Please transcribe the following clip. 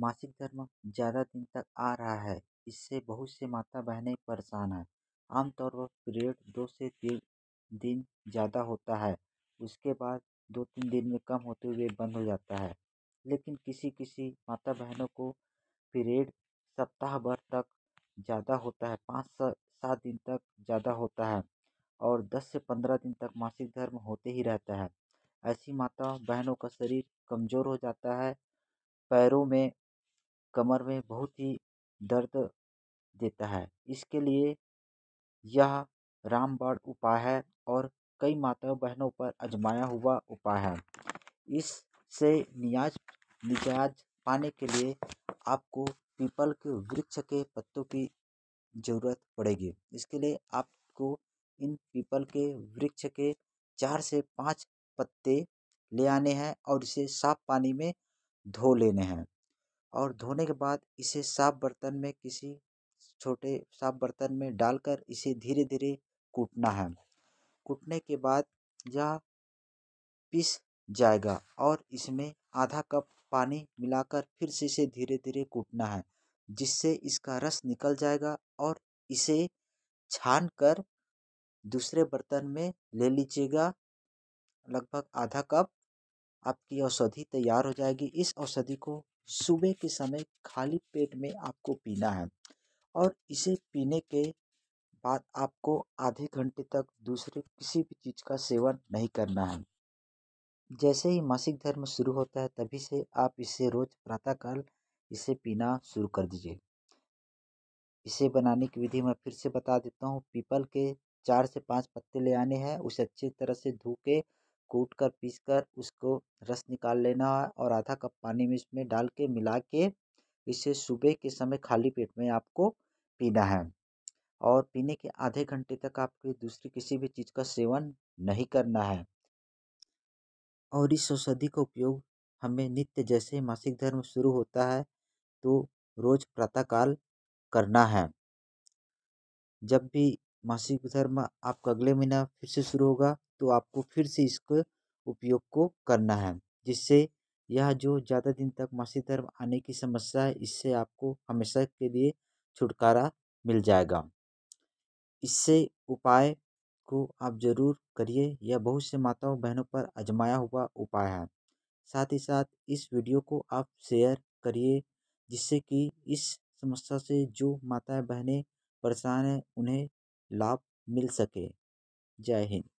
मासिक धर्म ज़्यादा दिन तक आ रहा है इससे बहुत से माता बहनें परेशान हैं आमतौर पर पीरियड दो से तीन दिन ज़्यादा होता है उसके बाद दो तीन दिन में कम होते हुए बंद हो जाता है लेकिन किसी किसी माता बहनों को पीरियड सप्ताह भर तक ज़्यादा होता है पाँच से सात दिन तक ज़्यादा होता है और दस से पंद्रह दिन तक मासिक धर्म होते ही रहता है ऐसी माता बहनों का शरीर कमज़ोर हो जाता है पैरों में कमर में बहुत ही दर्द देता है इसके लिए यह रामबाण उपाय है और कई माताओं बहनों पर आजमाया हुआ उपाय है इससे नियाज निजाज पाने के लिए आपको पीपल के वृक्ष के पत्तों की ज़रूरत पड़ेगी इसके लिए आपको इन पीपल के वृक्ष के चार से पाँच पत्ते ले आने हैं और इसे साफ पानी में धो लेने हैं और धोने के बाद इसे साफ बर्तन में किसी छोटे साफ बर्तन में डालकर इसे धीरे धीरे कूटना है कूटने के बाद यह पीस जाएगा और इसमें आधा कप पानी मिलाकर फिर से इसे धीरे धीरे कूटना है जिससे इसका रस निकल जाएगा और इसे छान कर दूसरे बर्तन में ले लीजिएगा लगभग आधा कप आपकी औषधि तैयार हो जाएगी इस औषधि को सुबह के समय खाली पेट में आपको पीना है और इसे पीने के बाद आपको आधे घंटे तक दूसरे किसी भी चीज़ का सेवन नहीं करना है जैसे ही मासिक धर्म शुरू होता है तभी से आप इसे रोज प्रातःकाल इसे पीना शुरू कर दीजिए इसे बनाने की विधि मैं फिर से बता देता हूँ पीपल के चार से पांच पत्ते ले आने हैं उसे अच्छी तरह से धो के कूट कर पीस कर उसको रस निकाल लेना है और आधा कप पानी में इसमें डाल के मिला के इसे सुबह के समय खाली पेट में आपको पीना है और पीने के आधे घंटे तक आपको दूसरी किसी भी चीज़ का सेवन नहीं करना है और इस औषधि का उपयोग हमें नित्य जैसे मासिक धर्म शुरू होता है तो रोज प्रातःकाल करना है जब भी मासिक धर्म आपका अगले महीना फिर से शुरू होगा तो आपको फिर से इसको उपयोग को करना है जिससे यह जो ज़्यादा दिन तक मासिक धर्म आने की समस्या है इससे आपको हमेशा के लिए छुटकारा मिल जाएगा इससे उपाय को आप ज़रूर करिए यह बहुत से माताओं बहनों पर आजमाया हुआ उपाय है साथ ही साथ इस वीडियो को आप शेयर करिए जिससे कि इस समस्या से जो माताएं बहनें परेशान हैं उन्हें लाभ मिल सके जय हिंद